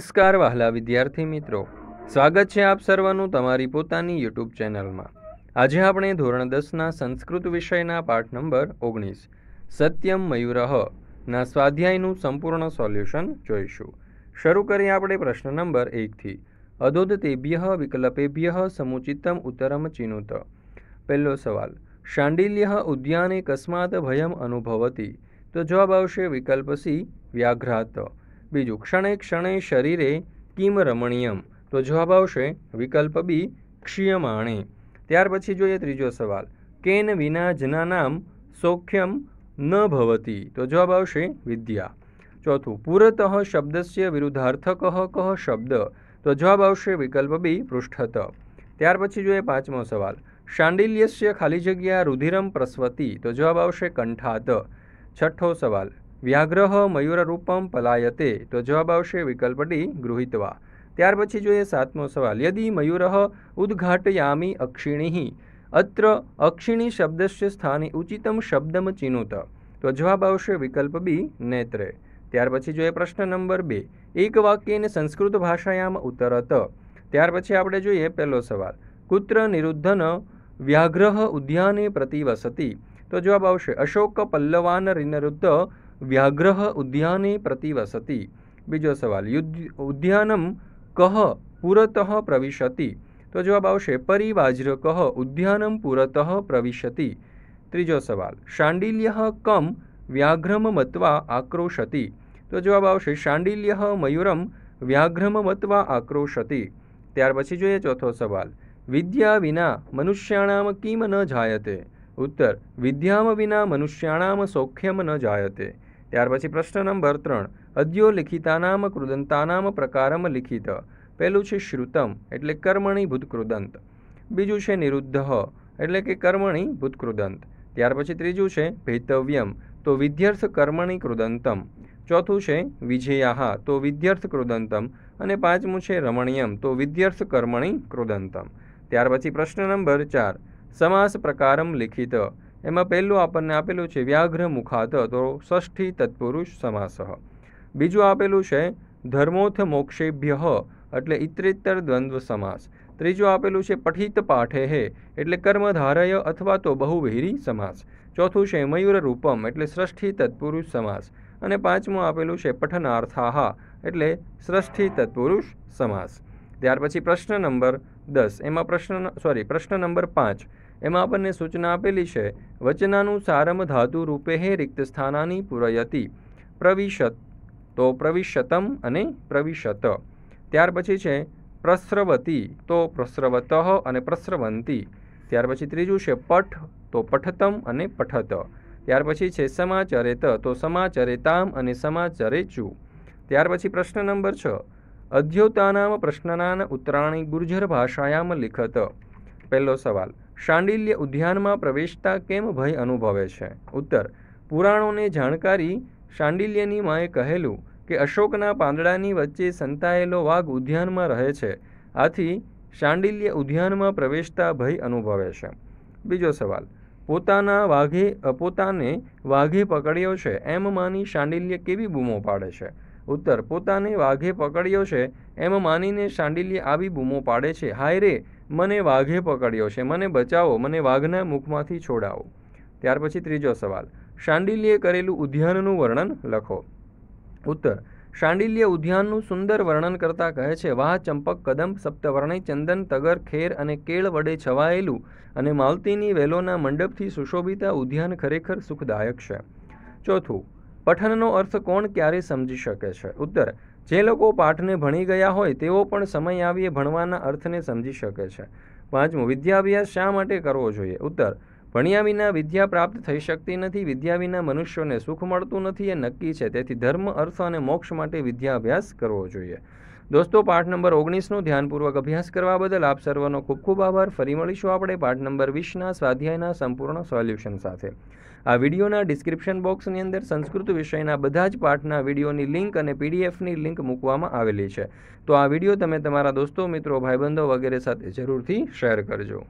નમસ્કાર વહાલા વિદ્યાર્થી મિત્રો સ્વાગત છે આપ સર્વનું તમારી પોતાની યુટ્યુબ ચેનલમાં આજે આપણે ધોરણ દસના સંસ્કૃત વિષયના પાઠ નંબર ઓગણીસ સત્યમ મયુરહ ના સ્વાધ્યાયનું સંપૂર્ણ સોલ્યુશન જોઈશું શરૂ કરીએ આપણે પ્રશ્ન નંબર એકથી અધોધ તેભ્ય વિકલ્પેભ્ય સમુચિતમ ઉત્તરમ ચિનુત પહેલો સવાલ શાંડિલ્ય ઉદ્યાને કસ્માત ભયમ અનુભવતી તો જવાબ આવશે વિકલ્પ સી વ્યાઘ્રાત બીજું ક્ષણે ક્ષણે શરીરે કિમ રમણીયમ તો જવાબ આવશે વિકલ્પ બી ક્ષીયમાણે ત્યાર પછી જોઈએ ત્રીજો સવાલ કેન વિના જના નામ સૌખ્યમ ન ભવતી તો જવાબ આવશે વિદ્યા ચોથું પૂરતઃ શબ્દસ્ય વિરુદ્ધાર્થક કહ શબ્દ તો જવાબ આવશે વિકલ્પ બી પૃષ્ઠત ત્યાર પછી જોઈએ પાંચમો સવાલ શાંડિલ્યસ્ય ખાલી જગ્યા રુધિરમ પ્રસ્વતી તો જવાબ આવશે કંઠાત છઠ્ઠો સવાલ વ્યાગ્રહ મયુરરૂપમ પલાયતે તો જવાબ આવશે વિકલ્પ ડી ગૃહિતવા ત્યાર પછી જોઈએ સાતમો સવાલ યદિ મયુરઃ ઉદ્ઘાટયામી અક્ષિણી અત્ર અક્ષિણી શબ્દસ્ય સ્થાને ઉચિતમ શબ્દમ ચિનુત તો જવાબ આવશે વિકલ્પ બી નેત્રે ત્યાર પછી જોઈએ પ્રશ્ન નંબર બે એક વાક્યને સંસ્કૃત ભાષાયામ ઉતરત ત્યાર પછી આપણે જોઈએ પહેલો સવાલ કુત્ર નિરુદ્ધન વ્યાઘ્રહ ઉદ્યાને પ્રતિવસતી તો જવાબ આવશે અશોક પલ્લવાન રિનરુદ્ધ વ્યાઘ્રહ ઉદ્યાને પ્રતિવસતી બીજો સવાલ યુદ્ધ ઉદ્યાનમ કહ પુરતઃ પ્રવિશતી તો જવાબ આવશે પરિવાજ્ર કહ ઉદ્યાનમ પુરતઃ પ્રવિશતી ત્રીજો સવાલ શાંડિલ્ય કમ વ્યાઘ્રમ મત્વા આક્રોશતી તો જવાબ આવશે શાંડિલ્ય મયુરમ વ્યાઘ્રમ મત્વા આક્રોશતી ત્યાર પછી જોઈએ ચોથો સવાલ વિદ્યા વિના મનુષ્યાણામ કિમ ન જાયતે ઉત્તર વિદ્યામ વિના મનુષ્યાણામ સૌખ્યમ ન જાયતે ત્યાર પછી પ્રશ્ન નંબર ત્રણ અદ્યો લિખિતાનામ કૃદંતાનામ પ્રકારમ લિખિત પહેલું છે શ્રુતમ એટલે કર્મણી ભૂતકૃદંત બીજું છે નિરુદ્ધ એટલે કે કર્મણી ભૂતકૃદંત ત્યાર પછી ત્રીજું છે ભેતવ્યમ તો વિધ્યર્થ કર્મણી કૃદંતમ ચોથું છે વિજયાહા તો વિધ્યર્થ કૃદંતમ અને પાંચમું છે રમણીયમ તો વિદ્યર્થ કર્મણી કૃદંતમ ત્યાર પછી પ્રશ્ન નંબર ચાર સમાસ પ્રકારમ લિખિત એમાં પહેલું આપણને આપેલું છે વ્યાઘ્ર મુખાત તો ષષ્ઠી તત્પુરુષ સમાસઃ બીજું આપેલું છે ધર્મોથ મોક્ષેભ્ય એટલે ઇતરેતર દ્વંદ્વ સમાસ ત્રીજું આપેલું છે પઠિત પાઠે હે એટલે કર્મધારય અથવા તો બહુવિહરી સમાસ ચોથું છે મયુર રૂપમ એટલે ષષ્ઠી તત્પુરુષ સમાસ અને પાંચમું આપેલું છે પઠનાર્થાહા એટલે ષષ્ઠી તત્પુરુષ સમાસ ત્યાર પછી પ્રશ્ન નંબર દસ એમાં પ્રશ્ન સોરી પ્રશ્ન નંબર પાંચ એમાં આપણને સૂચના આપેલી છે વચનાનું સારમ ધાતુ રૂપે હે રિક્ત સ્થાનાની પૂરયતી પ્રવિશત તો પ્રવિશતમ અને પ્રવિશત ત્યાર પછી છે પ્રસ્રવતી તો પ્રસ્રવત અને પ્રસ્રવંતી ત્યાર પછી ત્રીજું છે પઠ તો પઠતમ અને પઠત ત્યાર પછી છે સમાચરેત તો સમાચરેતામ અને સમાચરેચુ ત્યાર પછી પ્રશ્ન નંબર છ અધ્યોતાનામ પ્રશ્નનાન ઉત્તરાણી ગુર્જર ભાષાયામ લિખત પહેલો સવાલ શાંડિલ્ય ઉદ્યાનમાં પ્રવેશતા કેમ ભય અનુભવે છે ઉત્તર પુરાણોને જાણકારી શાંડિલ્યની માએ કહેલું કે અશોકના પાંદડાની વચ્ચે સંતાયેલો વાઘ ઉદ્યાનમાં રહે છે આથી શાંડિલ્ય ઉદ્યાનમાં પ્રવેશતા ભય અનુભવે છે બીજો સવાલ પોતાના વાઘે પોતાને વાઘે પકડ્યો છે એમ માની શાંડિલ્ય કેવી બૂમો પાડે છે ઉત્તર પોતાને વાઘે પકડ્યો છે એમ માનીને શાંડિલ્ય આવી બૂમો પાડે છે હાય રે મને વાઘે પકડ્યો છે મને બચાવો મને વાઘના મુખમાંથી છોડાવો ત્યાર પછી ત્રીજો સવાલ શાંડિલ્યે કરેલું ઉદ્યાનનું વર્ણન લખો ઉત્તર શાંડિલ્ય ઉદ્યાનનું સુંદર વર્ણન કરતા કહે છે વાહ ચંપક કદમ સપ્તવર્ણી ચંદન તગર ખેર અને કેળ વડે છવાયેલું અને માલતીની વેલોના મંડપથી સુશોભિતા ઉદ્યાન ખરેખર સુખદાયક છે ચોથું પઠનનો અર્થ કોણ ક્યારે સમજી શકે છે ઉત્તર જે લોકો પાઠને ભણી ગયા હોય તેઓ પણ સમય આવીએ ભણવાના અર્થને સમજી શકે છે પાંચમું વિદ્યાભ્યાસ શા માટે કરવો જોઈએ ઉત્તર ભણ્યા વિના વિદ્યા પ્રાપ્ત થઈ શકતી નથી વિદ્યા વિના મનુષ્યોને સુખ મળતું નથી એ નક્કી છે તેથી ધર્મ અર્થ અને મોક્ષ માટે વિદ્યાભ્યાસ કરવો જોઈએ દોસ્તો પાઠ નંબર ઓગણીસનો ધ્યાનપૂર્વક અભ્યાસ કરવા બદલ આપ સર્વનો ખૂબ ખૂબ આભાર ફરી મળીશું આપણે પાઠ નંબર વીસના સ્વાધ્યાયના સંપૂર્ણ સોલ્યુશન સાથે આ વિડીયોના ડિસ્ક્રિપ્શન બોક્સની અંદર સંસ્કૃત વિષયના બધા જ પાઠના વિડીયોની લિંક અને પીડીએફની લિંક મૂકવામાં આવેલી છે તો આ વિડીયો તમે તમારા દોસ્તો મિત્રો ભાઈબંધો વગેરે સાથે જરૂરથી શેર કરજો